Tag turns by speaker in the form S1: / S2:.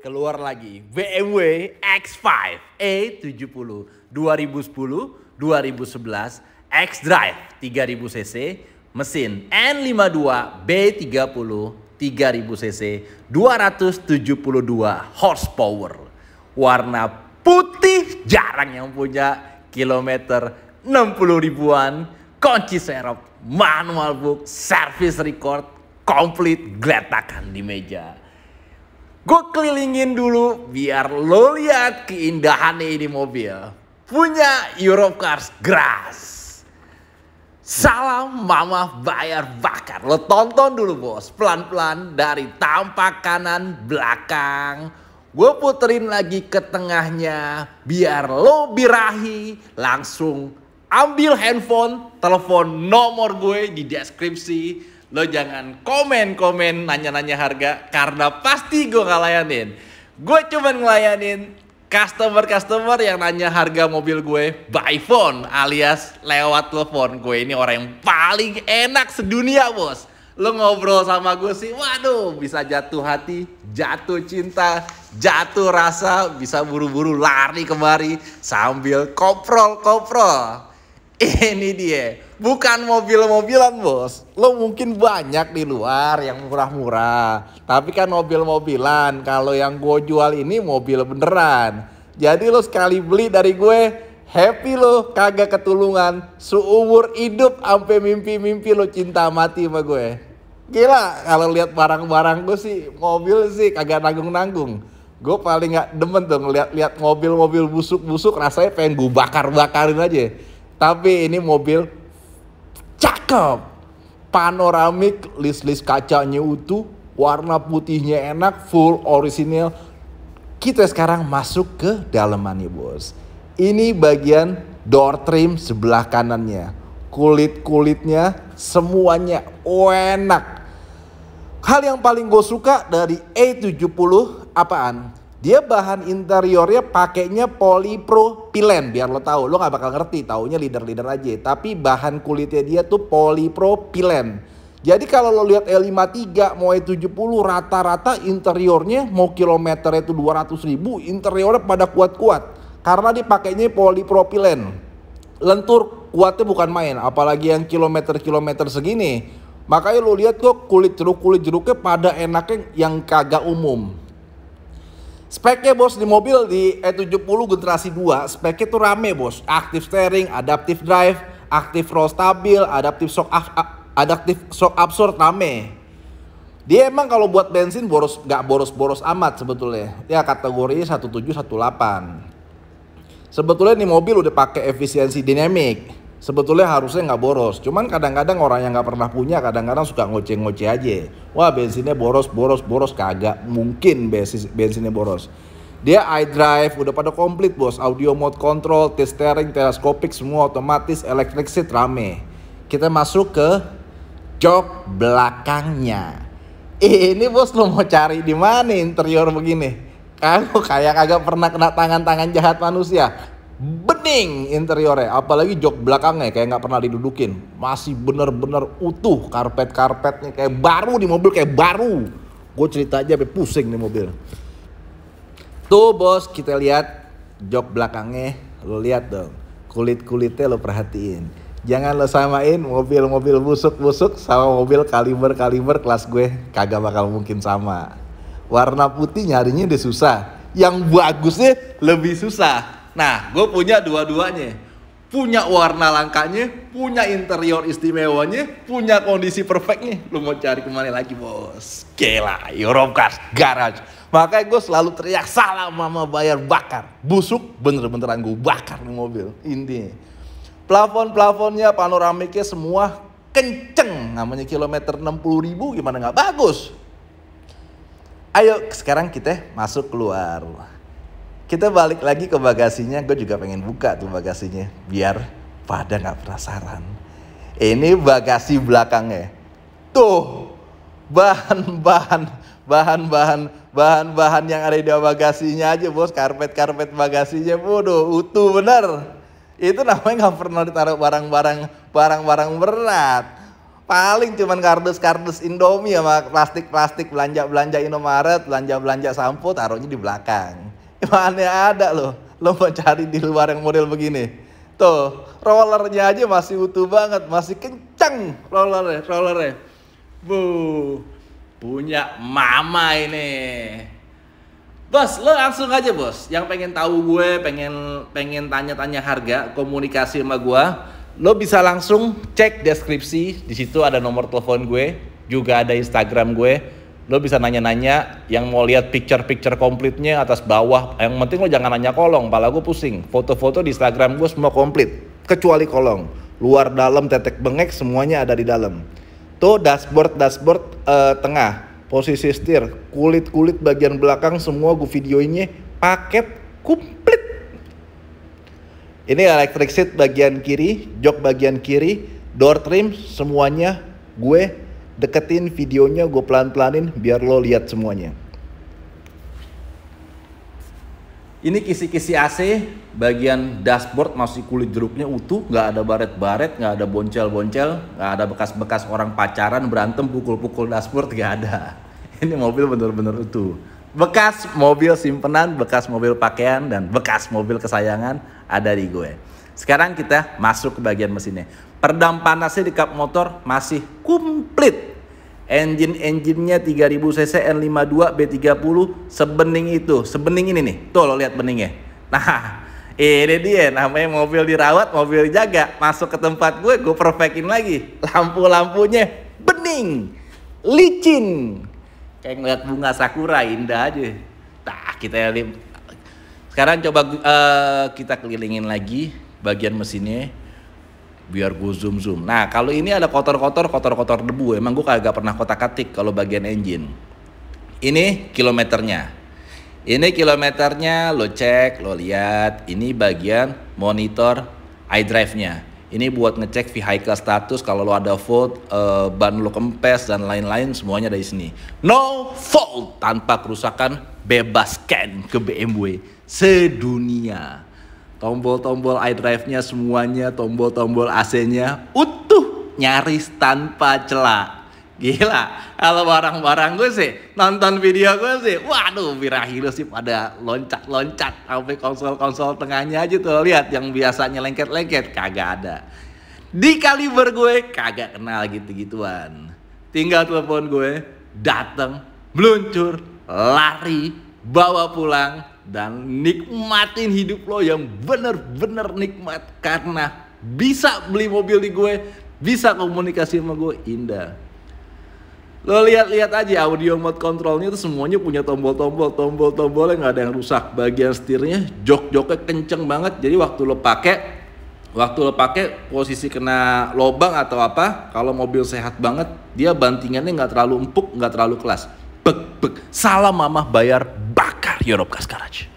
S1: keluar lagi BMW X5 E70 2010 2011 X Drive 3000 cc mesin N52 B30 3000 cc 272 horsepower warna putih jarang yang punya kilometer 60 ribuan kunci serep manual book service record komplit geletakan di meja Gue kelilingin dulu biar lo lihat keindahannya ini mobil. Punya Eurocars Grass. Salam mama bayar bakar. Lo tonton dulu bos. Pelan-pelan dari tampak kanan belakang. Gue puterin lagi ke tengahnya. Biar lo birahi langsung ambil handphone. Telepon nomor gue di deskripsi Lo jangan komen-komen nanya-nanya harga karena pasti gue gak layanin. Gue cuman ngelayanin customer-customer yang nanya harga mobil gue by phone alias lewat telepon. Gue ini orang yang paling enak sedunia bos. Lo ngobrol sama gue sih, waduh bisa jatuh hati, jatuh cinta, jatuh rasa, bisa buru-buru lari kemari sambil koprol-koprol. Ini dia bukan mobil-mobilan bos lo mungkin banyak di luar yang murah-murah tapi kan mobil-mobilan kalau yang gue jual ini mobil beneran jadi lo sekali beli dari gue happy lo kagak ketulungan seumur hidup sampai mimpi-mimpi lo cinta mati sama gue gila kalau lihat barang-barang gue sih mobil sih kagak nanggung-nanggung gue paling gak demen tuh ngeliat-liat mobil-mobil busuk-busuk rasanya pengen gue bakar-bakarin aja tapi ini mobil cakep panoramik list-list kacanya utuh warna putihnya enak full orisinil kita sekarang masuk ke dalamannya bos ini bagian door trim sebelah kanannya kulit-kulitnya semuanya enak hal yang paling gue suka dari E70 apaan dia bahan interiornya pakainya polipropilen biar lo tahu. Lo nggak bakal ngerti, taunya leader-leader aja. Tapi bahan kulitnya dia tuh polipropilen. Jadi kalau lo lihat e L53 mau E70 rata-rata interiornya mau kilometernya itu 200 ribu, interiornya pada kuat-kuat. Karena dipakainya polipropilen. Lentur kuatnya bukan main, apalagi yang kilometer-kilometer segini. Makanya lo lihat kok kulit jeruk-kulit jeruknya pada enaknya yang kagak umum Speknya bos di mobil di E70 generasi 2, speknya tuh rame bos. Active steering, adaptive drive, active roll stabil, adaptive shock, adaptive shock absorb rame. Dia emang kalau buat bensin boros gak boros-boros amat sebetulnya. Ya kategorinya 1718. Sebetulnya nih mobil udah pakai efisiensi dinamik sebetulnya harusnya nggak boros. Cuman kadang-kadang orang yang nggak pernah punya kadang-kadang suka ngoceh-ngoceh aja. Wah bensinnya boros, boros, boros kagak mungkin bensin bensinnya boros. Dia iDrive udah pada komplit bos, audio mode control, tilt steering, teleskopik semua otomatis, electric seat rame. Kita masuk ke jok belakangnya. Ini bos lo mau cari di mana interior begini? Kalo kayak kagak pernah kena tangan-tangan jahat manusia bening interiornya apalagi jok belakangnya kayak nggak pernah didudukin masih bener-bener utuh karpet-karpetnya kayak baru di mobil kayak baru gue cerita aja sampai pusing nih mobil tuh bos kita lihat jok belakangnya lo lihat dong kulit kulitnya lo perhatiin jangan lo samain mobil-mobil busuk-busuk sama mobil kaliber-kaliber kelas gue kagak bakal mungkin sama warna putih nyarinya udah susah yang bagusnya lebih susah Nah, gue punya dua-duanya. Punya warna langkanya, punya interior istimewanya, punya kondisi perfectnya. Lu mau cari kemana lagi bos? Gila, Europe Cars Garage. Makanya gue selalu teriak, salah mama bayar bakar. Busuk, bener-beneran gue bakar nih mobil. ini. Plafon-plafonnya, panoramiknya semua kenceng. Namanya kilometer 60 ribu gimana nggak bagus. Ayo sekarang kita masuk keluar kita balik lagi ke bagasinya gue juga pengen buka tuh bagasinya biar pada nggak penasaran ini bagasi belakangnya tuh bahan-bahan bahan-bahan bahan-bahan yang ada di bagasinya aja bos karpet-karpet bagasinya bodoh utuh bener itu namanya nggak pernah ditaruh barang-barang barang-barang berat paling cuman kardus-kardus Indomie sama plastik-plastik belanja-belanja Indomaret belanja-belanja sampo taruhnya di belakang Mana ada loh lo mau cari di luar yang model begini. Tuh, rollernya aja masih utuh banget, masih kenceng rollernya, rollernya. Bu, punya mama ini. Bos, lo langsung aja bos. Yang pengen tahu gue, pengen pengen tanya-tanya harga, komunikasi sama gue, lo bisa langsung cek deskripsi. Di situ ada nomor telepon gue, juga ada Instagram gue lo bisa nanya-nanya yang mau lihat picture-picture komplitnya atas bawah yang penting lo jangan nanya kolong pala gue pusing foto-foto di Instagram gue semua komplit kecuali kolong luar dalam tetek bengek semuanya ada di dalam tuh dashboard dashboard uh, tengah posisi setir kulit-kulit bagian belakang semua gue videoinnya paket komplit ini electric seat bagian kiri jok bagian kiri door trim semuanya gue deketin videonya gue pelan-pelanin biar lo lihat semuanya. Ini kisi-kisi AC, bagian dashboard masih kulit jeruknya utuh, nggak ada baret-baret, nggak ada boncel-boncel, nggak ada bekas-bekas orang pacaran berantem pukul-pukul dashboard nggak ada. Ini mobil bener-bener utuh. Bekas mobil simpenan, bekas mobil pakaian, dan bekas mobil kesayangan ada di gue. Sekarang kita masuk ke bagian mesinnya. Peredam panasnya di kap motor masih komplit. Engine-engine-nya 3000 cc N52 B30 sebening itu, sebening ini nih. Tuh lo lihat beningnya. Nah, ini dia namanya mobil dirawat, mobil dijaga. Masuk ke tempat gue, gue perfectin lagi. Lampu-lampunya bening, licin. Kayak ngeliat bunga sakura indah aja. Nah, kita lihat sekarang coba uh, kita kelilingin lagi bagian mesinnya biar gue zoom zoom. Nah kalau ini ada kotor-kotor, kotor-kotor debu. Emang gue kagak pernah kotak-katik kalau bagian engine. Ini kilometernya. Ini kilometernya lo cek, lo lihat. Ini bagian monitor iDrive-nya. Ini buat ngecek vehicle status kalau lo ada fault, uh, ban lo kempes dan lain-lain semuanya dari sini. No fault tanpa kerusakan bebas scan ke BMW sedunia tombol-tombol iDrive-nya semuanya, tombol-tombol AC-nya utuh nyaris tanpa celah. Gila, kalau barang-barang gue sih, nonton video gue sih, waduh lu sih pada loncat-loncat sampai konsol-konsol tengahnya aja tuh lihat yang biasanya lengket-lengket kagak ada. Di kaliber gue kagak kenal gitu-gituan. Tinggal telepon gue, datang, meluncur, lari, bawa pulang dan nikmatin hidup lo yang bener-bener nikmat karena bisa beli mobil di gue, bisa komunikasi sama gue, indah. Lo lihat-lihat aja audio mode kontrolnya itu semuanya punya tombol-tombol, tombol-tombol yang nggak ada yang rusak. Bagian setirnya jok-joknya kenceng banget. Jadi waktu lo pakai, waktu lo pakai posisi kena lobang atau apa, kalau mobil sehat banget, dia bantingannya nggak terlalu empuk, nggak terlalu kelas bek bek. Salam mamah bayar bakar Europe Gas Garage.